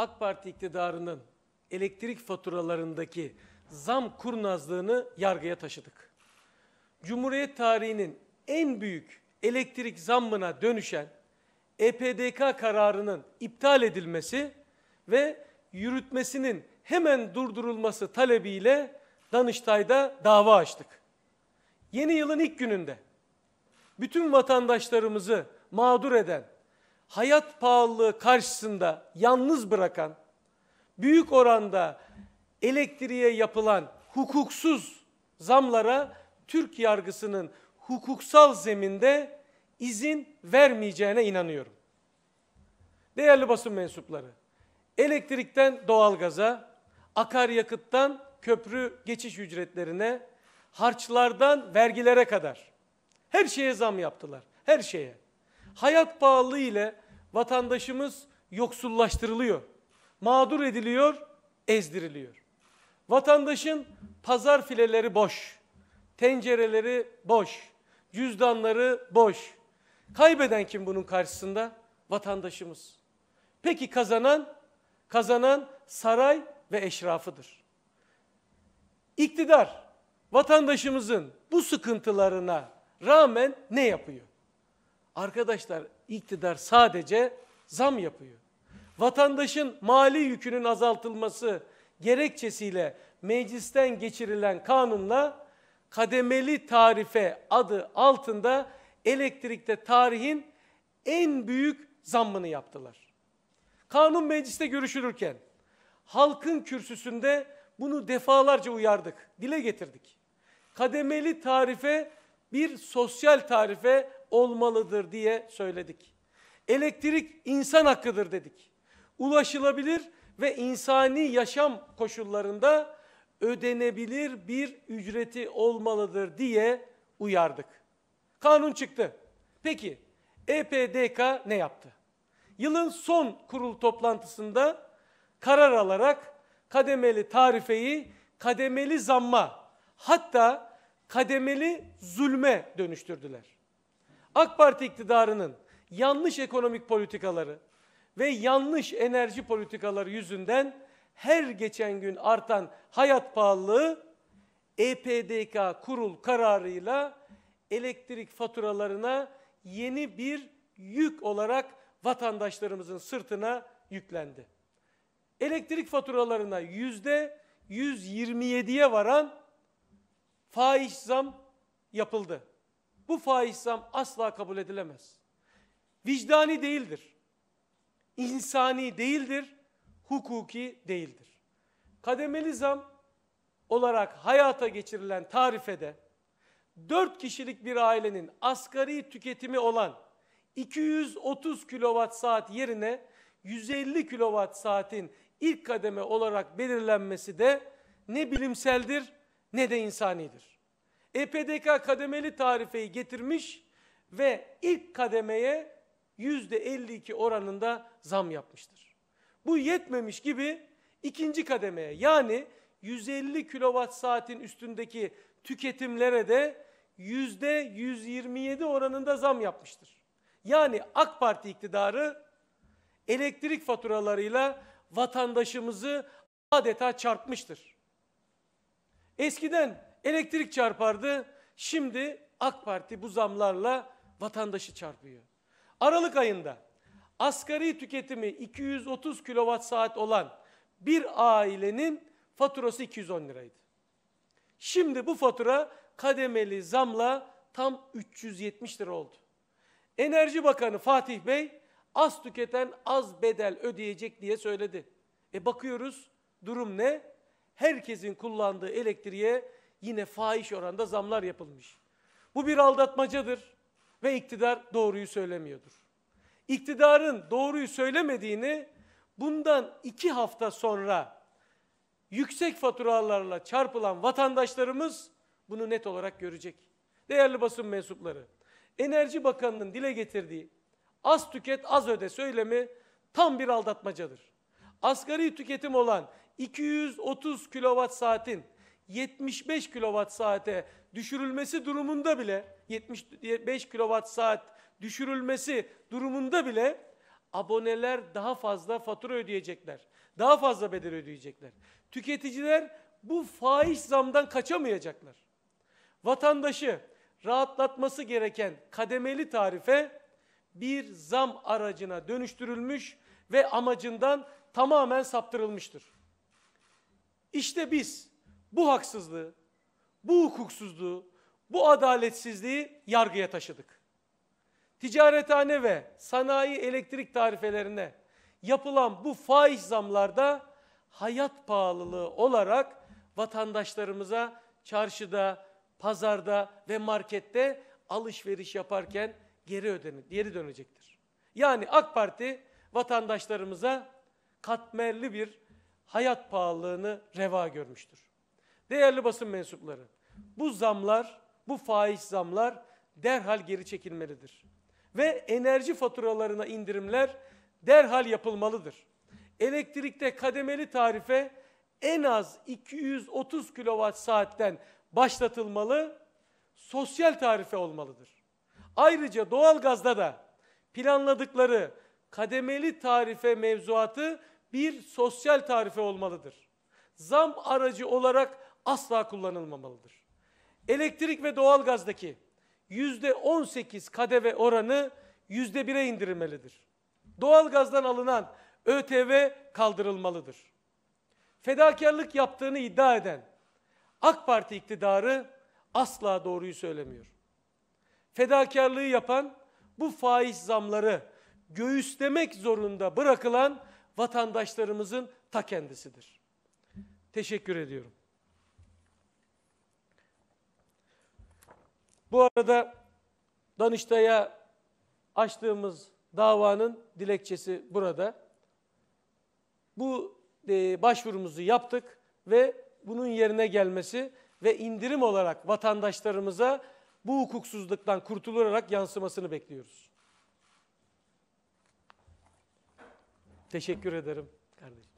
AK Parti iktidarının elektrik faturalarındaki zam kurnazlığını yargıya taşıdık. Cumhuriyet tarihinin en büyük elektrik zammına dönüşen EPDK kararının iptal edilmesi ve yürütmesinin hemen durdurulması talebiyle Danıştay'da dava açtık. Yeni yılın ilk gününde bütün vatandaşlarımızı mağdur eden hayat pahalılığı karşısında yalnız bırakan, büyük oranda elektriğe yapılan hukuksuz zamlara Türk yargısının hukuksal zeminde izin vermeyeceğine inanıyorum. Değerli basın mensupları, elektrikten doğalgaza, akaryakıttan köprü geçiş ücretlerine, harçlardan vergilere kadar her şeye zam yaptılar. Her şeye hayat pahalı ile vatandaşımız yoksullaştırılıyor. Mağdur ediliyor, ezdiriliyor. Vatandaşın pazar fileleri boş, tencereleri boş, cüzdanları boş. Kaybeden kim bunun karşısında? Vatandaşımız. Peki kazanan? Kazanan saray ve eşrafıdır. İktidar vatandaşımızın bu sıkıntılarına rağmen ne yapıyor? Arkadaşlar iktidar sadece zam yapıyor. Vatandaşın mali yükünün azaltılması gerekçesiyle meclisten geçirilen kanunla kademeli tarife adı altında elektrikte tarihin en büyük zammını yaptılar. Kanun mecliste görüşülürken halkın kürsüsünde bunu defalarca uyardık, dile getirdik. Kademeli tarife bir sosyal tarife olmalıdır diye söyledik. Elektrik insan hakkıdır dedik. Ulaşılabilir ve insani yaşam koşullarında ödenebilir bir ücreti olmalıdır diye uyardık. Kanun çıktı. Peki EPDK ne yaptı? Yılın son kurul toplantısında karar alarak kademeli tarifeyi kademeli zamma hatta kademeli zulme dönüştürdüler. AK Parti iktidarının yanlış ekonomik politikaları ve yanlış enerji politikaları yüzünden her geçen gün artan hayat pahalılığı EPDK kurul kararıyla elektrik faturalarına yeni bir yük olarak vatandaşlarımızın sırtına yüklendi. Elektrik faturalarına yüzde 127'ye varan faiz zam yapıldı. Bu faiz zam asla kabul edilemez. Vicdani değildir. İnsani değildir. Hukuki değildir. Kademeli zam olarak hayata geçirilen tarifede dört kişilik bir ailenin asgari tüketimi olan 230 kilowatt saat yerine 150 kilowatt saatin ilk kademe olarak belirlenmesi de ne bilimseldir ne de insanidir. EPDK kademeli tarifeyi getirmiş ve ilk kademeye yüzde %52 oranında zam yapmıştır. Bu yetmemiş gibi ikinci kademeye yani 150 kilowatt saatin üstündeki tüketimlere de yüzde %127 oranında zam yapmıştır. Yani AK Parti iktidarı elektrik faturalarıyla vatandaşımızı adeta çarpmıştır. Eskiden elektrik çarpardı. Şimdi AK Parti bu zamlarla vatandaşı çarpıyor. Aralık ayında asgari tüketimi 230 kilowatt saat olan bir ailenin faturası 210 liraydı. Şimdi bu fatura kademeli zamla tam 370 lira oldu. Enerji Bakanı Fatih Bey az tüketen az bedel ödeyecek diye söyledi. E bakıyoruz durum ne? Herkesin kullandığı elektriğe yine fahiş oranda zamlar yapılmış. Bu bir aldatmacadır ve iktidar doğruyu söylemiyordur. İktidarın doğruyu söylemediğini bundan iki hafta sonra yüksek faturalarla çarpılan vatandaşlarımız bunu net olarak görecek. Değerli basın mensupları, Enerji Bakanı'nın dile getirdiği az tüket az öde söylemi tam bir aldatmacadır. Asgari tüketim olan 230 kilowatt saatin 75 kilowatt saate düşürülmesi durumunda bile 75 kilowatt saat düşürülmesi durumunda bile aboneler daha fazla fatura ödeyecekler. Daha fazla bedel ödeyecekler. Tüketiciler bu faiz zamdan kaçamayacaklar. Vatandaşı rahatlatması gereken kademeli tarife bir zam aracına dönüştürülmüş ve amacından tamamen saptırılmıştır. İşte biz bu haksızlığı, bu hukuksuzluğu, bu adaletsizliği yargıya taşıdık. Ticarethane ve sanayi elektrik tarifelerine yapılan bu faiz zamlarda hayat pahalılığı olarak vatandaşlarımıza çarşıda, pazarda ve markette alışveriş yaparken geri ödene, geri dönecektir. Yani AK Parti vatandaşlarımıza katmerli bir hayat pahalılığını reva görmüştür. Değerli basın mensupları, bu zamlar, bu faiz zamlar derhal geri çekilmelidir. Ve enerji faturalarına indirimler derhal yapılmalıdır. Elektrikte kademeli tarife en az 230 kilowatt saatten başlatılmalı, sosyal tarife olmalıdır. Ayrıca doğalgazda da planladıkları kademeli tarife mevzuatı bir sosyal tarife olmalıdır. Zam aracı olarak asla kullanılmamalıdır. Elektrik ve doğalgazdaki %18 KDV oranı %1'e indirilmelidir. Doğalgazdan alınan ÖTV kaldırılmalıdır. Fedakarlık yaptığını iddia eden AK Parti iktidarı asla doğruyu söylemiyor. Fedakarlığı yapan bu faiz zamları göğüslemek zorunda bırakılan vatandaşlarımızın ta kendisidir. Teşekkür ediyorum. Bu arada Danıştay'a açtığımız davanın dilekçesi burada. Bu e, başvurumuzu yaptık ve bunun yerine gelmesi ve indirim olarak vatandaşlarımıza bu hukuksuzluktan kurtulurarak yansımasını bekliyoruz. Teşekkür ederim kardeşim.